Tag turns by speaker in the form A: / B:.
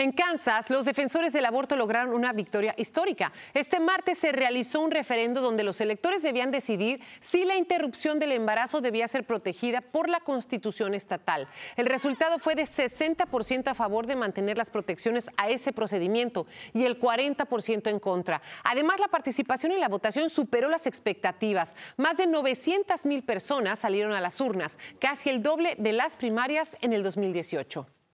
A: En Kansas, los defensores del aborto lograron una victoria histórica. Este martes se realizó un referendo donde los electores debían decidir si la interrupción del embarazo debía ser protegida por la Constitución estatal. El resultado fue de 60% a favor de mantener las protecciones a ese procedimiento y el 40% en contra. Además, la participación en la votación superó las expectativas. Más de 900 mil personas salieron a las urnas, casi el doble de las primarias en el 2018.